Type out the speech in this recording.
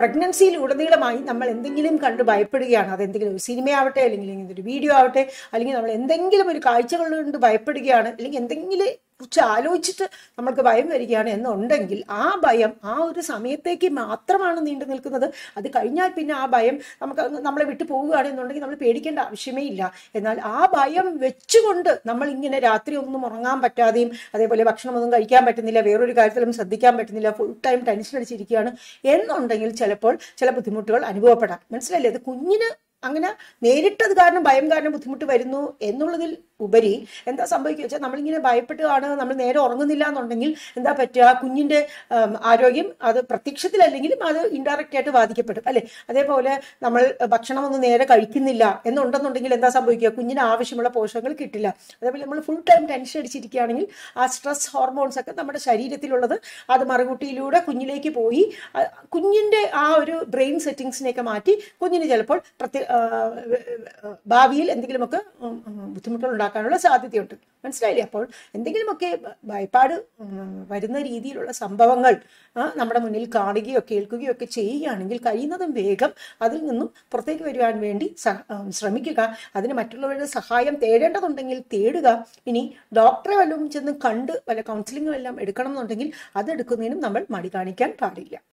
പ്രഗ്നൻസിയിൽ ഉടനീളമായി നമ്മൾ എന്തെങ്കിലും കണ്ട് ഭയപ്പെടുകയാണ് അതെന്തെങ്കിലും ഒരു സിനിമയാവട്ടെ അല്ലെങ്കിൽ ഒരു വീഡിയോ ആവട്ടെ അല്ലെങ്കിൽ നമ്മൾ എന്തെങ്കിലും ഒരു കാഴ്ചകൾ കൊണ്ട് ഭയപ്പെടുകയാണ് അല്ലെങ്കിൽ എന്തെങ്കിലും കുറിച്ച് ആലോചിച്ചിട്ട് നമ്മൾക്ക് ഭയം വരികയാണ് എന്നുണ്ടെങ്കിൽ ആ ഭയം ആ ഒരു സമയത്തേക്ക് മാത്രമാണ് നീണ്ടു നിൽക്കുന്നത് അത് കഴിഞ്ഞാൽ പിന്നെ ആ ഭയം നമുക്ക് നമ്മളെ വിട്ടു എന്നുണ്ടെങ്കിൽ നമ്മൾ പേടിക്കേണ്ട ആവശ്യമേ ഇല്ല എന്നാൽ ആ ഭയം വെച്ചുകൊണ്ട് നമ്മൾ ഇങ്ങനെ രാത്രി ഒന്നും ഉറങ്ങാൻ പറ്റാതെയും അതേപോലെ ഭക്ഷണമൊന്നും കഴിക്കാൻ പറ്റുന്നില്ല വേറൊരു കാര്യത്തിലും ശ്രദ്ധിക്കാൻ പറ്റുന്നില്ല ഫുൾ ടൈം ടെൻഷൻ അടിച്ചിരിക്കുകയാണ് എന്നുണ്ടെങ്കിൽ ചിലപ്പോൾ ചില ബുദ്ധിമുട്ടുകൾ അനുഭവപ്പെടാം മനസ്സിലല്ലേ അത് കുഞ്ഞിന് അങ്ങനെ നേരിട്ടത് കാരണം ഭയം കാരണം ബുദ്ധിമുട്ട് വരുന്നു എന്നുള്ളതിൽ ഉപരി എന്താ സംഭവിക്കുക വെച്ചാൽ നമ്മളിങ്ങനെ ഭയപ്പെട്ടുകയാണ് നമ്മൾ നേരെ ഉറങ്ങുന്നില്ല എന്നുണ്ടെങ്കിൽ എന്താ പറ്റുക കുഞ്ഞിൻ്റെ ആരോഗ്യം അത് പ്രത്യക്ഷത്തിലല്ലെങ്കിലും അത് ഇൻഡയറക്റ്റ് ആയിട്ട് ബാധിക്കപ്പെടും അല്ലേ അതേപോലെ നമ്മൾ ഭക്ഷണമൊന്നും നേരെ കഴിക്കുന്നില്ല എന്നുണ്ടെന്നുണ്ടെങ്കിൽ എന്താ സംഭവിക്കുക കുഞ്ഞിന് ആവശ്യമുള്ള പോഷകങ്ങൾ കിട്ടില്ല അതേപോലെ നമ്മൾ ഫുൾ ടൈം ടെൻഷൻ അടിച്ചിരിക്കുകയാണെങ്കിൽ ആ സ്ട്രെസ് ഹോർമോൺസ് ഒക്കെ നമ്മുടെ ശരീരത്തിലുള്ളത് അത് മറുകുട്ടിയിലൂടെ കുഞ്ഞിലേക്ക് പോയി കുഞ്ഞിൻ്റെ ആ ഒരു ബ്രെയിൻ സെറ്റിങ്സിനെയൊക്കെ മാറ്റി കുഞ്ഞിന് ചിലപ്പോൾ പ്രത്യേക ഭാവിയിൽ എന്തെങ്കിലുമൊക്കെ ബുദ്ധിമുട്ടുകൾ ഉണ്ടാക്കാനുള്ള സാധ്യതയുണ്ട് മനസ്സിലായില്ലേ അപ്പോൾ എന്തെങ്കിലുമൊക്കെ ഭയപ്പാട് വരുന്ന രീതിയിലുള്ള സംഭവങ്ങൾ നമ്മുടെ മുന്നിൽ കാണുകയോ കേൾക്കുകയോ ഒക്കെ ചെയ്യുകയാണെങ്കിൽ കഴിയുന്നതും വേഗം അതിൽ നിന്നും പുറത്തേക്ക് വരുവാൻ വേണ്ടി ശ്രമിക്കുക അതിന് മറ്റുള്ളവരുടെ സഹായം തേടേണ്ടതുണ്ടെങ്കിൽ തേടുക ഇനി ഡോക്ടറെ വല്ലതും ചെന്ന് കണ്ട് വല്ല കൗൺസിലിംഗും എല്ലാം എടുക്കണം എന്നുണ്ടെങ്കിൽ അതെടുക്കുന്നതിനും നമ്മൾ മടി കാണിക്കാൻ പാടില്ല